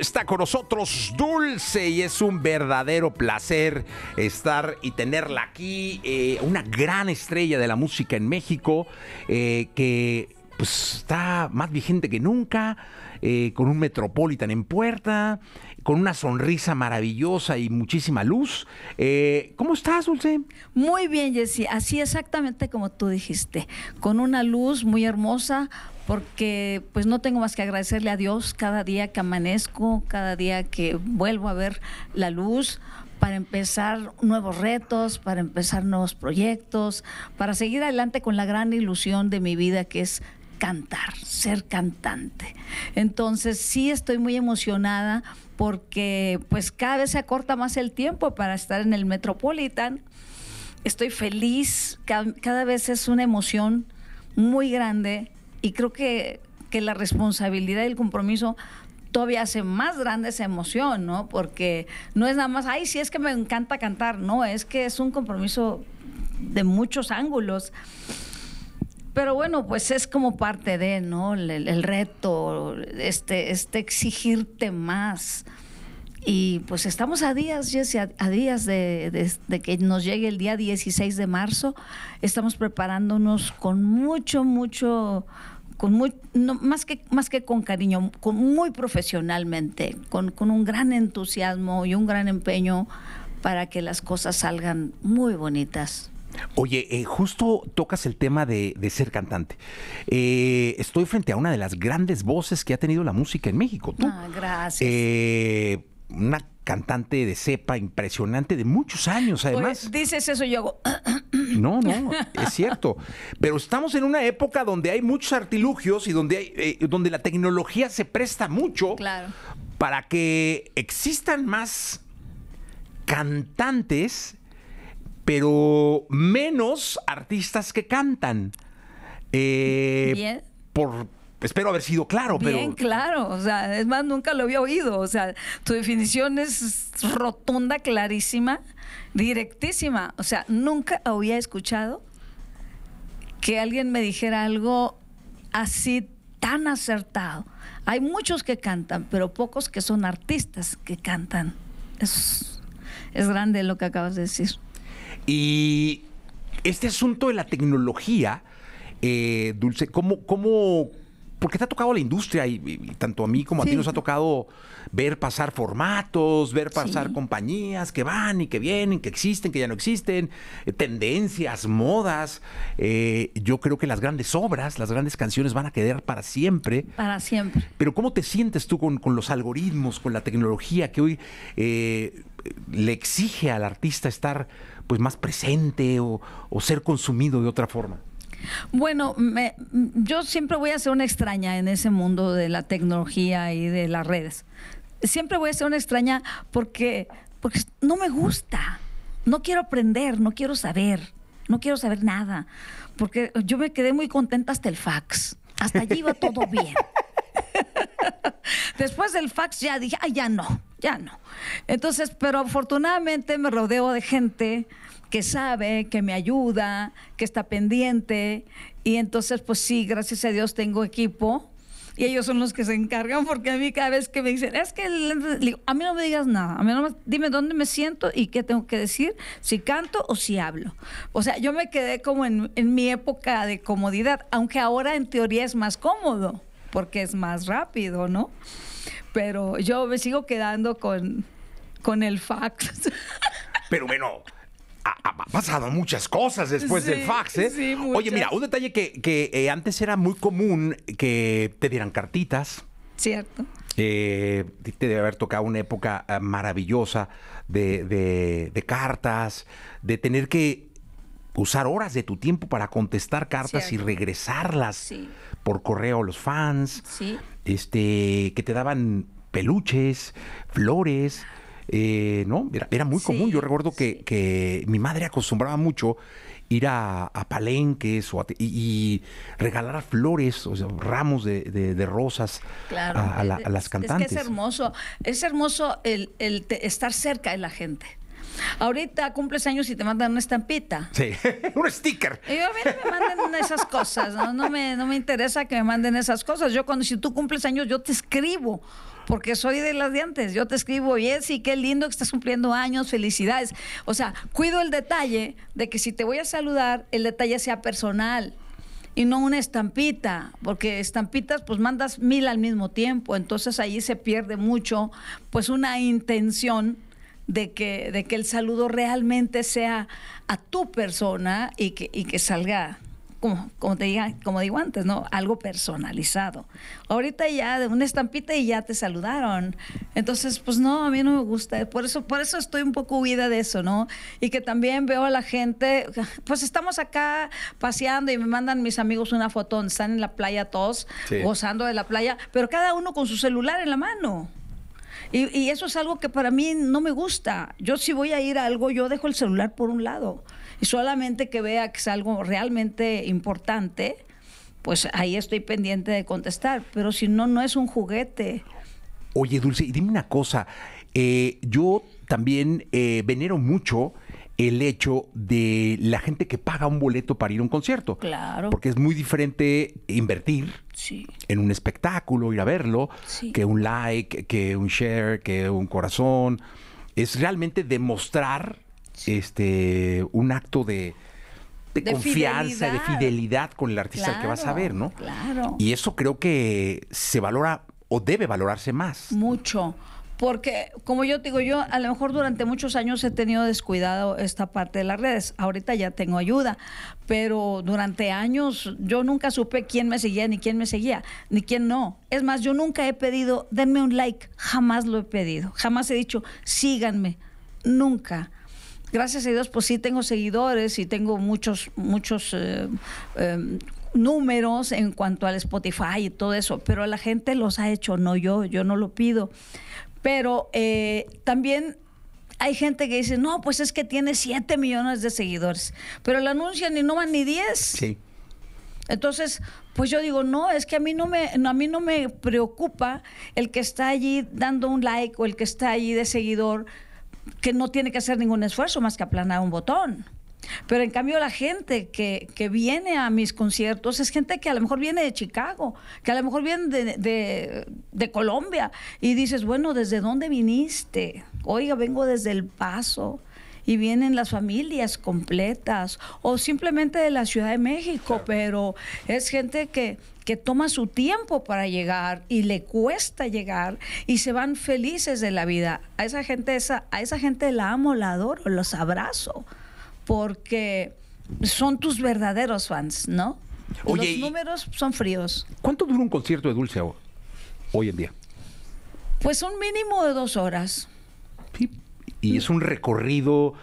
Está con nosotros Dulce y es un verdadero placer estar y tenerla aquí. Eh, una gran estrella de la música en México eh, que pues está más vigente que nunca, eh, con un Metropolitan en puerta, con una sonrisa maravillosa y muchísima luz. Eh, ¿Cómo estás, Dulce? Muy bien, Jessy, así exactamente como tú dijiste, con una luz muy hermosa, porque pues no tengo más que agradecerle a Dios cada día que amanezco, cada día que vuelvo a ver la luz, para empezar nuevos retos, para empezar nuevos proyectos, para seguir adelante con la gran ilusión de mi vida que es cantar, ser cantante. Entonces sí estoy muy emocionada porque pues cada vez se acorta más el tiempo para estar en el Metropolitan. Estoy feliz, cada, vez es una emoción muy grande y creo que, la responsabilidad y el compromiso todavía hace más grande esa emoción, ¿no? Porque no es nada más, ay, sí es que me encanta cantar, no, es que es un compromiso de muchos ángulos pero bueno, pues es como parte de, ¿no? El, reto, este, este exigirte más. Y pues estamos a días, Jesse, a, días de, que nos llegue el día 16 de marzo. Estamos preparándonos con mucho, mucho, con muy, más, que, más que con cariño, con muy profesionalmente, con, con un gran entusiasmo y un gran empeño para que las cosas salgan muy bonitas. Oye, eh, justo tocas el tema de, ser cantante. Eh, estoy frente a una de las grandes voces que ha tenido la música en México. ¿tú? Ah, gracias. Eh, una cantante de cepa impresionante de muchos años, además. dices eso yo hago. No, no, es cierto. Pero estamos en una época donde hay muchos artilugios y donde, donde la tecnología se presta mucho para que existan más cantantes pero menos artistas que cantan. Eh, Bien. Por, espero haber sido claro, pero. Bien, claro. O sea, es más, nunca lo había oído. O sea, tu definición es rotunda, clarísima, directísima. O sea, nunca había escuchado que alguien me dijera algo así tan acertado. Hay muchos que cantan, pero pocos que son artistas que cantan. es grande lo que acabas de decir. Y este asunto de la tecnología, eh, Dulce, ¿cómo, cómo, porque te ha tocado la industria y, tanto a mí como a ti nos ha tocado ver pasar formatos, ver pasar compañías que van y que vienen, que existen, que ya no existen, eh, tendencias, modas. Eh, yo creo que las grandes obras, las grandes canciones van a quedar para siempre. Para siempre. Pero ¿cómo te sientes tú con, los algoritmos, con la tecnología que hoy le exige al artista estar pues más presente o, ser consumido de otra forma? Bueno, yo siempre voy a ser una extraña en ese mundo de la tecnología y de las redes. Siempre voy a ser una extraña porque, porque no me gusta. No quiero aprender, no quiero saber, no quiero saber nada. Porque yo me quedé muy contenta hasta el fax. Hasta allí iba todo bien. Después del fax ya dije, ay, ya no ya no. Entonces, pero afortunadamente me rodeo de gente que sabe, que me ayuda, que está pendiente. Y entonces, pues sí, gracias a Dios tengo equipo. Y ellos son los que se encargan, porque a mí cada vez que me dicen, es que a mí no me digas nada, a mí no me, dime dónde me siento y qué tengo que decir, si canto o si hablo. O sea, yo me quedé como en mi época de comodidad, aunque ahora en teoría es más cómodo, porque es más rápido, ¿no? pero yo me sigo quedando con, con el fax. Pero bueno, ha, pasado muchas cosas después del fax, ¿eh? Oye, mira, un detalle que, eh, antes era muy común que te dieran cartitas. Cierto. Eh, te debe haber tocado una época ah, maravillosa de, de, cartas, de tener que usar horas de tu tiempo para contestar cartas y regresarlas por correo a los fans. Sí este, que te daban peluches, flores, eh, ¿no? Era, muy común. Yo recuerdo que, que, mi madre acostumbraba mucho ir a, palenques y, regalar flores, o ramos de, rosas a, las cantantes. Es hermoso, es hermoso el, el estar cerca de la gente. Ahorita cumples años y te mandan una estampita. Sí, un sticker. Y yo, a mí no me mandan esas cosas, ¿no? me, me interesa que me manden esas cosas. Yo cuando, si tú cumples años, yo te escribo porque soy de las de antes. Yo te escribo, Jessy, qué lindo que estás cumpliendo años, felicidades. O sea, cuido el detalle de que si te voy a saludar, el detalle sea personal y no una estampita, porque estampitas pues mandas mil al mismo tiempo, entonces ahí se pierde mucho pues una intención de que, de que el saludo realmente sea a tu persona y que, que salga. Como, como, te diga, como digo antes, ¿no? Algo personalizado. Ahorita ya de una estampita y ya te saludaron. Entonces, pues no, a mí no me gusta. Por eso, por eso estoy un poco huida de eso, ¿no? Y que también veo a la gente, pues estamos acá paseando y me mandan mis amigos una fotón están en la playa todos, gozando de la playa, pero cada uno con su celular en la mano. Y, eso es algo que para mí no me gusta. Yo si voy a ir a algo, yo dejo el celular por un lado. Y solamente que vea que es algo realmente importante, pues ahí estoy pendiente de contestar. Pero si no, no es un juguete. Oye, Dulce, y dime una cosa. Eh, yo también eh, venero mucho el hecho de la gente que paga un boleto para ir a un concierto. Claro. Porque es muy diferente invertir en un espectáculo, ir a verlo, que un like, que un share, que un corazón. Es realmente demostrar este un acto de, confianza, de fidelidad con el artista que vas a ver, ¿no? Claro. Y eso creo que se valora o debe valorarse más. Mucho porque como yo digo, yo a lo mejor durante muchos años he tenido descuidado esta parte de las redes, ahorita ya tengo ayuda, pero durante años yo nunca supe quién me seguía, ni quién me seguía, ni quién no. Es más, yo nunca he pedido, denme un like, jamás lo he pedido, jamás he dicho, síganme, nunca gracias a Dios, pues sí tengo seguidores y tengo muchos, muchos eh, em, números en cuanto al Spotify y todo eso, pero la gente los ha hecho, no yo, yo no lo pido. Pero eh, también hay gente que dice, no, pues es que tiene 7 millones de seguidores, pero lo anuncia ni no van ni 10. Sí. Entonces, pues yo digo, no, es que a mí no me, a mí no me preocupa el que está allí dando un like o el que está allí de seguidor, que no tiene que hacer ningún esfuerzo más que aplanar un botón. Pero en cambio la gente que, viene a mis conciertos es gente que a lo mejor viene de Chicago, que a lo mejor viene de, Colombia y dices, bueno, ¿desde dónde viniste? Oiga, vengo desde El Paso y vienen las familias completas o simplemente de la Ciudad de México, pero es gente que, que toma su tiempo para llegar y le cuesta llegar y se van felices de la vida. A esa gente, esa, a esa gente la amo, la adoro, los abrazo porque son tus verdaderos fans, ¿no? Los números son fríos. ¿Cuánto dura un concierto de Dulce hoy, en día? Pues un mínimo de dos horas. Y es un recorrido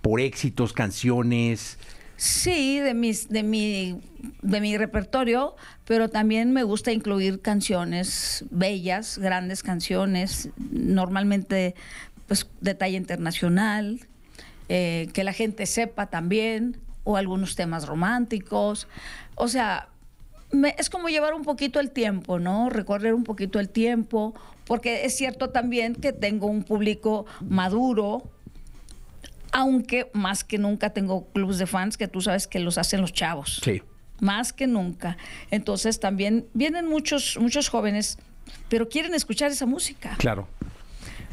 por éxitos, canciones. Sí, de mis, de mi, de mi repertorio, pero también me gusta incluir canciones bellas, grandes canciones, normalmente pues de talla internacional, eh, que la gente sepa también, o algunos temas románticos. O sea, es como llevar un poquito el tiempo, ¿no? Recorrer un poquito el tiempo, porque es cierto también que tengo un público maduro, aunque más que nunca tengo clubes de fans que tú sabes que los hacen los chavos. Sí. Más que nunca. Entonces también vienen muchos, muchos jóvenes, pero quieren escuchar esa música. Claro.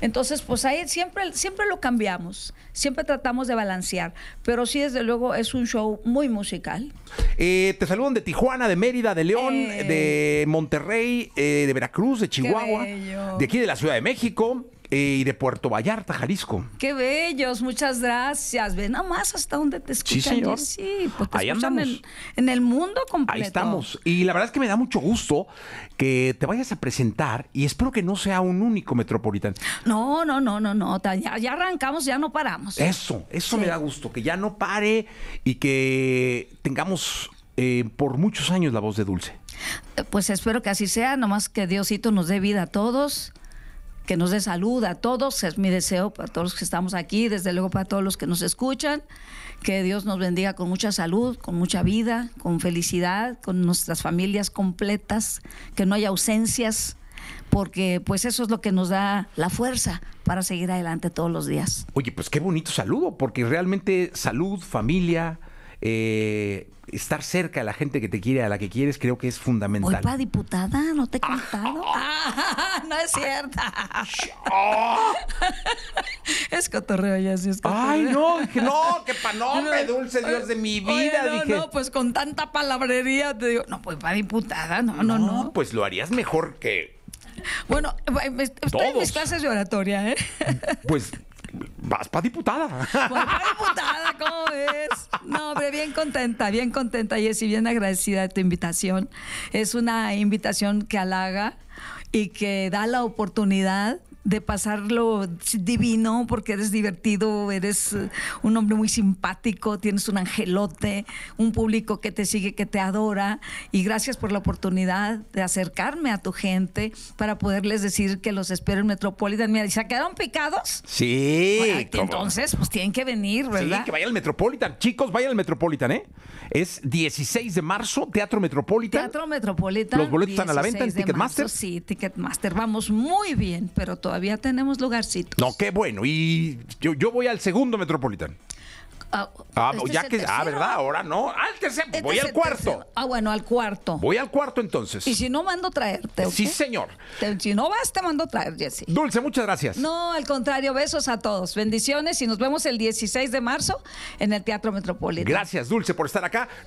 Entonces, pues ahí siempre, siempre lo cambiamos, siempre tratamos de balancear, pero sí, desde luego, es un show muy musical. Eh, te saludan de Tijuana, de Mérida, de León, eh. de Monterrey, eh, de Veracruz, de Chihuahua, de aquí de la Ciudad de México. Eh, y de Puerto Vallarta, Jalisco. Qué bellos, muchas gracias. ...ven nada más hasta donde te escuchan. Sí, pues, Sí, en, el mundo completo. Ahí estamos. Y la verdad es que me da mucho gusto que te vayas a presentar y espero que no sea un único Metropolitano. No, no, no, no, no. Ya, arrancamos, ya no paramos. Eso, eso me da gusto, que ya no pare y que tengamos eh, por muchos años la voz de Dulce. Eh, pues espero que así sea, nomás que Diosito nos dé vida a todos que nos dé salud a todos, es mi deseo para todos los que estamos aquí, desde luego para todos los que nos escuchan, que Dios nos bendiga con mucha salud, con mucha vida, con felicidad, con nuestras familias completas, que no haya ausencias, porque pues eso es lo que nos da la fuerza para seguir adelante todos los días. Oye, pues qué bonito saludo, porque realmente salud, familia, eh, estar cerca de la gente que te quiere, a la que quieres, creo que es fundamental. Oye, diputada, no te he ah, contado. Ah, ah, no es cierta. Oh. es cotorreo, ya sí es cotorreo. Ay, no, no, que pa no, dulce Dios de mi vida. no, no, pues con tanta palabrería te digo, no, pues va diputada, no, no, no. pues lo harías mejor que. Bueno, eh, estoy en mis clases de oratoria, ¿eh? Pues vas para diputada. pues para diputada, ¿cómo ves? No, hombre, bien contenta, bien contenta, Jessy, bien agradecida de tu invitación. Es una invitación que halaga, y que da la oportunidad de pasarlo divino porque eres divertido, eres eh, un hombre muy simpático, tienes un angelote, un público que te sigue, que te adora. Y gracias por la oportunidad de acercarme a tu gente para poderles decir que los espero en Metropolitan. Mira, ¿se quedaron picados? Sí. entonces, pues tienen que venir, ¿verdad? Sí, que vaya al Metropolitan. Chicos, vaya al Metropolitan, ¿eh? Es 16 de marzo, Teatro Metropolitan. Teatro Metropolitan. Los boletos están a la venta en Ticketmaster. Sí, Ticketmaster. Vamos muy bien, pero todavía todavía tenemos lugarcitos. No, qué bueno. Y yo, voy al segundo Metropolitano. Ah, ah, este ah ¿verdad? Ahora no. Ah, este al tercero. voy al cuarto. Ah, bueno, al cuarto. Voy al cuarto entonces. Y si no, mando traerte. Sí, señor. si no vas, te mando traer, Jessy. Dulce, muchas gracias. No, al contrario, besos a todos. Bendiciones y nos vemos el 16 de marzo en el Teatro Metropolitano. Gracias, Dulce, por estar acá.